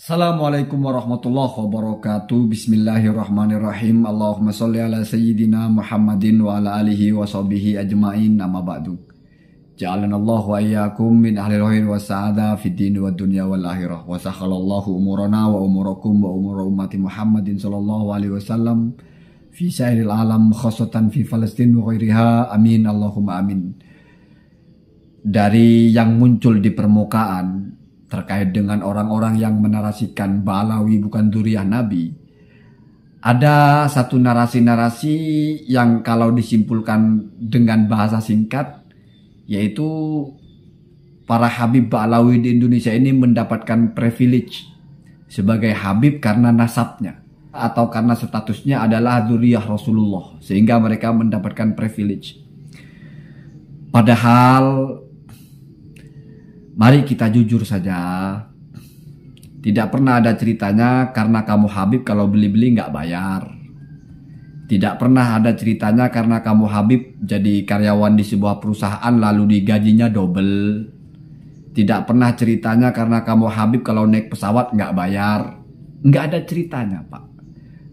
Assalamualaikum warahmatullahi wabarakatuh Bismillahirrahmanirrahim Allahumma salli ala sayyidina Muhammadin wa ala alihi wa sahbihi ajma'in Nama ba'du Ja'alan Allah wa iyakum min ahli rohin wa sa'ada fi din wa dunya wal akhirah Wa sakhalallahu umurana wa umurakum wa umur umati Muhammadin sallallahu alaihi wasallam Fi syairil alam khasatan fi falestin wa khairiha Amin Allahumma amin Dari yang muncul di permukaan terkait dengan orang-orang yang menarasikan balawi bukan Durian Nabi, ada satu narasi-narasi yang kalau disimpulkan dengan bahasa singkat, yaitu para Habib Balawi di Indonesia ini mendapatkan privilege sebagai Habib karena nasabnya atau karena statusnya adalah duriah Rasulullah sehingga mereka mendapatkan privilege. Padahal Mari kita jujur saja. Tidak pernah ada ceritanya karena kamu Habib kalau beli-beli nggak bayar. Tidak pernah ada ceritanya karena kamu Habib jadi karyawan di sebuah perusahaan lalu digajinya double. Tidak pernah ceritanya karena kamu Habib kalau naik pesawat nggak bayar. Nggak ada ceritanya Pak.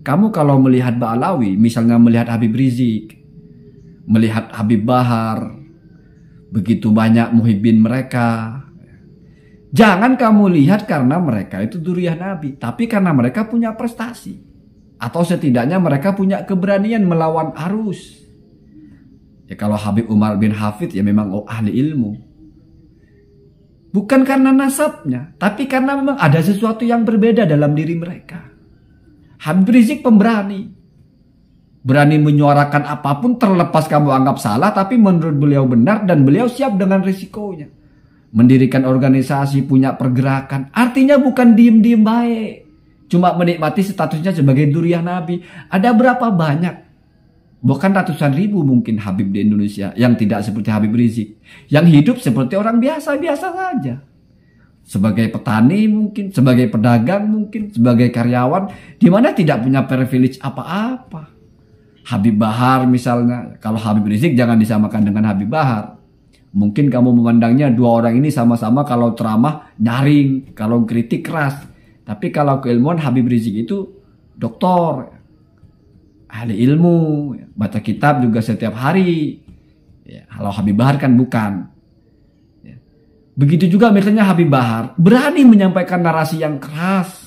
Kamu kalau melihat Ba'alawi, misalnya melihat Habib Rizik, melihat Habib Bahar, begitu banyak muhibin mereka, Jangan kamu lihat karena mereka itu duriah Nabi, tapi karena mereka punya prestasi. Atau setidaknya mereka punya keberanian melawan arus. Ya kalau Habib Umar bin Hafid ya memang oh, ahli ilmu. Bukan karena nasabnya, tapi karena memang ada sesuatu yang berbeda dalam diri mereka. Habib Rizik pemberani. Berani menyuarakan apapun terlepas kamu anggap salah tapi menurut beliau benar dan beliau siap dengan risikonya mendirikan organisasi, punya pergerakan. Artinya bukan diem-diem baik. Cuma menikmati statusnya sebagai durian Nabi. Ada berapa banyak? bukan ratusan ribu mungkin Habib di Indonesia yang tidak seperti Habib Rizik. Yang hidup seperti orang biasa-biasa saja. Sebagai petani mungkin, sebagai pedagang mungkin, sebagai karyawan. Di mana tidak punya privilege apa-apa. Habib Bahar misalnya. Kalau Habib Rizik jangan disamakan dengan Habib Bahar Mungkin kamu memandangnya dua orang ini sama-sama kalau ceramah nyaring, kalau kritik keras. Tapi kalau keilmuan Habib Rizik itu doktor, ahli ilmu, baca kitab juga setiap hari. Ya, kalau Habib Bahar kan bukan. Ya. Begitu juga misalnya Habib Bahar berani menyampaikan narasi yang keras.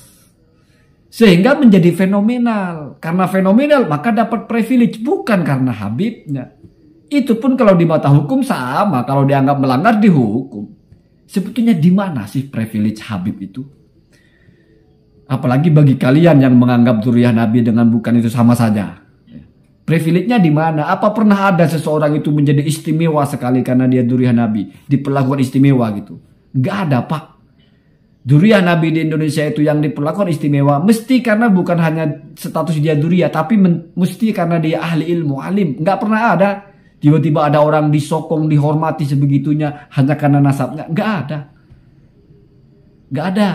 Sehingga menjadi fenomenal. Karena fenomenal maka dapat privilege bukan karena Habibnya. Itu pun kalau di mata hukum sama, kalau dianggap melanggar dihukum. Sebetulnya di mana sih privilege Habib itu? Apalagi bagi kalian yang menganggap duriah Nabi dengan bukan itu sama saja. Privilege-nya di mana? Apa pernah ada seseorang itu menjadi istimewa sekali karena dia duriah Nabi? Diperlakukan istimewa gitu. Gak ada pak. Duriah Nabi di Indonesia itu yang diperlakukan istimewa. Mesti karena bukan hanya status dia duriah. Tapi mesti karena dia ahli ilmu, alim. Gak pernah ada Tiba-tiba ada orang disokong, dihormati sebegitunya hanya karena nasabnya. Nggak ada. Nggak ada.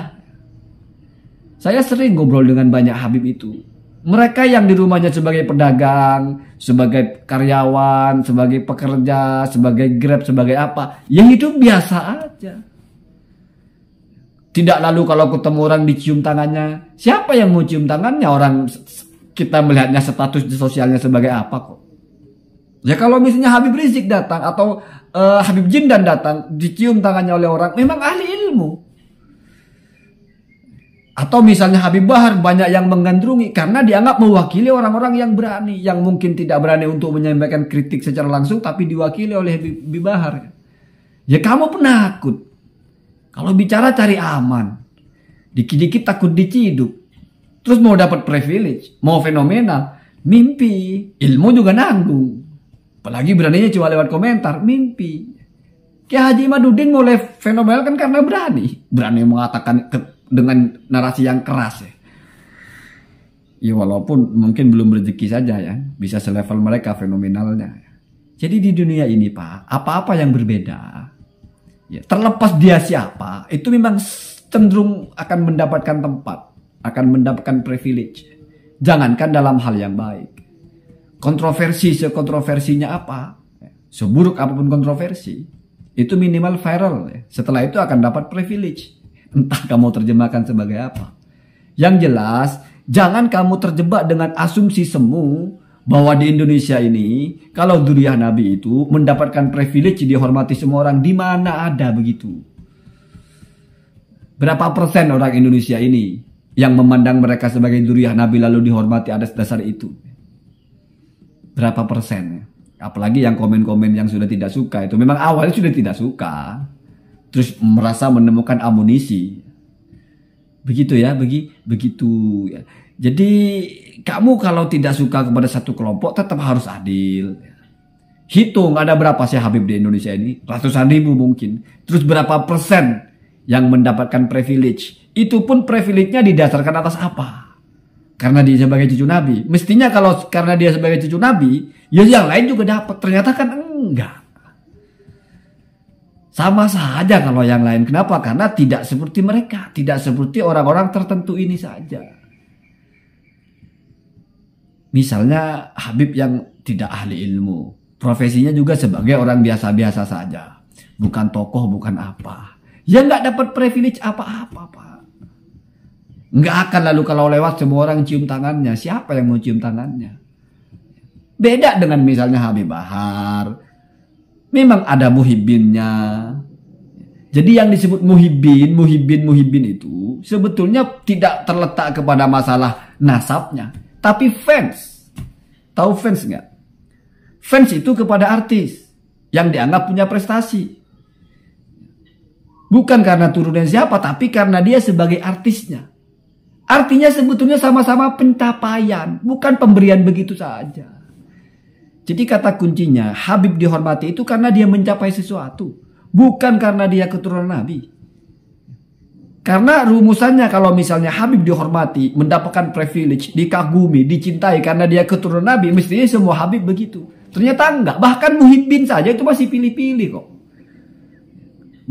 Saya sering ngobrol dengan banyak Habib itu. Mereka yang di rumahnya sebagai pedagang, sebagai karyawan, sebagai pekerja, sebagai grab, sebagai apa. Ya hidup biasa aja. Tidak lalu kalau ketemu orang dicium tangannya. Siapa yang mau cium tangannya? Orang kita melihatnya status sosialnya sebagai apa kok. Ya kalau misalnya Habib Rizik datang atau uh, Habib Jindan datang dicium tangannya oleh orang, memang ahli ilmu. Atau misalnya Habib Bahar banyak yang mengandrungi karena dianggap mewakili orang-orang yang berani, yang mungkin tidak berani untuk menyampaikan kritik secara langsung tapi diwakili oleh Habib Bahar. Ya kamu penakut. Kalau bicara cari aman. Dikit-dikit takut diciduk. Terus mau dapat privilege, mau fenomenal, mimpi, ilmu juga nanggung. Apalagi beraninya cuma lewat komentar, mimpi. Kayak Haji Madudin mulai fenomenal kan karena berani. Berani mengatakan ke, dengan narasi yang keras ya. Ya walaupun mungkin belum rezeki saja ya. Bisa selevel mereka fenomenalnya. Jadi di dunia ini Pak, apa-apa yang berbeda. Ya, terlepas dia siapa, itu memang cenderung akan mendapatkan tempat. Akan mendapatkan privilege. Jangankan dalam hal yang baik kontroversi sekontroversinya apa, seburuk apapun kontroversi, itu minimal viral. Setelah itu akan dapat privilege. Entah kamu terjemahkan sebagai apa. Yang jelas, jangan kamu terjebak dengan asumsi semu bahwa di Indonesia ini kalau duriah Nabi itu mendapatkan privilege dihormati semua orang di mana ada begitu. Berapa persen orang Indonesia ini yang memandang mereka sebagai duriah Nabi lalu dihormati atas dasar itu? berapa persen apalagi yang komen-komen yang sudah tidak suka itu memang awalnya sudah tidak suka terus merasa menemukan amunisi begitu ya begi begitu ya. jadi kamu kalau tidak suka kepada satu kelompok tetap harus adil hitung ada berapa sih Habib di Indonesia ini ratusan ribu mungkin terus berapa persen yang mendapatkan privilege itu pun privilege-nya didasarkan atas apa karena dia sebagai cucu Nabi. Mestinya kalau karena dia sebagai cucu Nabi, ya yang lain juga dapat. Ternyata kan enggak. Sama saja kalau yang lain. Kenapa? Karena tidak seperti mereka, tidak seperti orang-orang tertentu ini saja. Misalnya Habib yang tidak ahli ilmu, profesinya juga sebagai orang biasa-biasa saja, bukan tokoh, bukan apa. Ya nggak dapat privilege apa-apa, Pak. Nggak akan lalu kalau lewat semua orang cium tangannya. Siapa yang mau cium tangannya? Beda dengan misalnya Habib Bahar. Memang ada muhibinnya. Jadi yang disebut muhibin, muhibin, muhibin itu sebetulnya tidak terletak kepada masalah nasabnya. Tapi fans. Tahu fans nggak? Fans itu kepada artis yang dianggap punya prestasi. Bukan karena turunnya siapa, tapi karena dia sebagai artisnya. Artinya sebetulnya sama-sama pencapaian, bukan pemberian begitu saja. Jadi kata kuncinya, Habib dihormati itu karena dia mencapai sesuatu, bukan karena dia keturunan Nabi. Karena rumusannya kalau misalnya Habib dihormati, mendapatkan privilege, dikagumi, dicintai karena dia keturunan Nabi, mestinya semua Habib begitu. Ternyata enggak, bahkan Muhibbin saja itu masih pilih-pilih kok.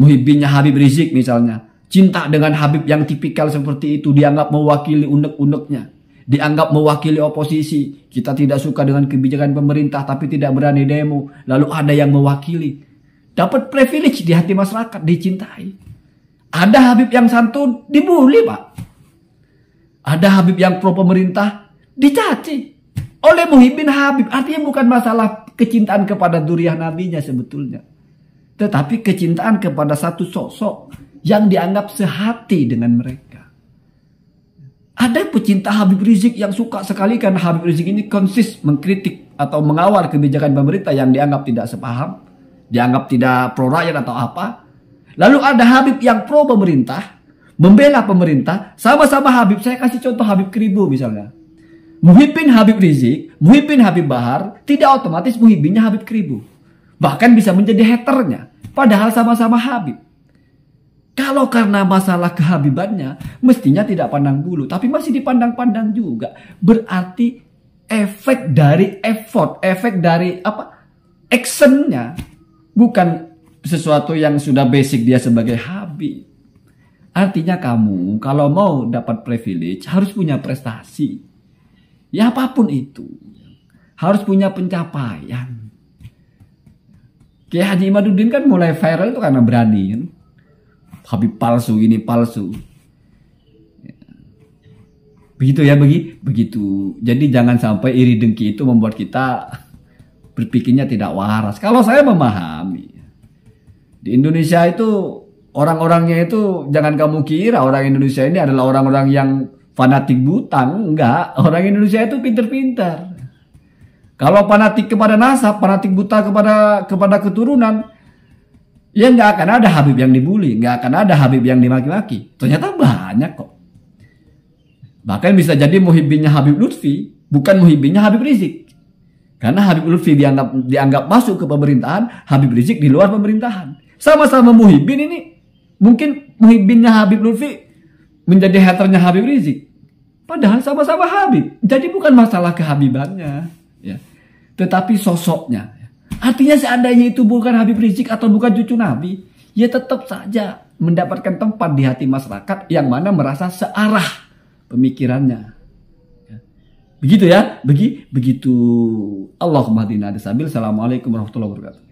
Muhibbinnya Habib Rizik misalnya, cinta dengan Habib yang tipikal seperti itu dianggap mewakili unek-uneknya dianggap mewakili oposisi kita tidak suka dengan kebijakan pemerintah tapi tidak berani demo lalu ada yang mewakili dapat privilege di hati masyarakat dicintai ada Habib yang santun dibully pak ada Habib yang pro pemerintah dicaci oleh Muhyiddin Habib artinya bukan masalah kecintaan kepada duriah nabinya sebetulnya tetapi kecintaan kepada satu sosok yang dianggap sehati dengan mereka. Ada pecinta Habib Rizik yang suka sekali karena Habib Rizik ini konsis mengkritik atau mengawal kebijakan pemerintah yang dianggap tidak sepaham, dianggap tidak pro rakyat atau apa. Lalu ada Habib yang pro pemerintah, membela pemerintah, sama-sama Habib. Saya kasih contoh Habib Keribu misalnya. muhibin Habib Rizik, muhibin Habib Bahar, tidak otomatis muhibinnya Habib Keribu. Bahkan bisa menjadi haternya. Padahal sama-sama Habib. Kalau karena masalah kehabibannya, mestinya tidak pandang bulu, tapi masih dipandang-pandang juga. Berarti efek dari effort, efek dari apa? Actionnya bukan sesuatu yang sudah basic dia sebagai habib. Artinya kamu kalau mau dapat privilege harus punya prestasi. Ya apapun itu. Harus punya pencapaian. Kayak Haji Imaduddin kan mulai viral itu karena berani kan? Habib palsu ini palsu begitu ya begi begitu jadi jangan sampai iri dengki itu membuat kita berpikirnya tidak waras kalau saya memahami di Indonesia itu orang-orangnya itu jangan kamu kira orang Indonesia ini adalah orang-orang yang fanatik buta, enggak orang Indonesia itu pintar-pintar. kalau fanatik kepada nasab fanatik buta kepada kepada keturunan ya nggak akan ada Habib yang dibully, nggak akan ada Habib yang dimaki-maki. Ternyata banyak kok. Bahkan bisa jadi muhibbinnya Habib Lutfi, bukan muhibbinnya Habib Rizik. Karena Habib Lutfi dianggap dianggap masuk ke pemerintahan, Habib Rizik di luar pemerintahan. Sama-sama muhibbin ini mungkin muhibbinnya Habib Lutfi menjadi haternya Habib Rizik. Padahal sama-sama Habib. Jadi bukan masalah kehabibannya, ya. Tetapi sosoknya. Artinya seandainya itu bukan Habib Rizik atau bukan cucu Nabi, ya tetap saja mendapatkan tempat di hati masyarakat yang mana merasa searah pemikirannya. Ya. Begitu ya, begi begitu. Allahumma dina Assalamualaikum warahmatullahi wabarakatuh.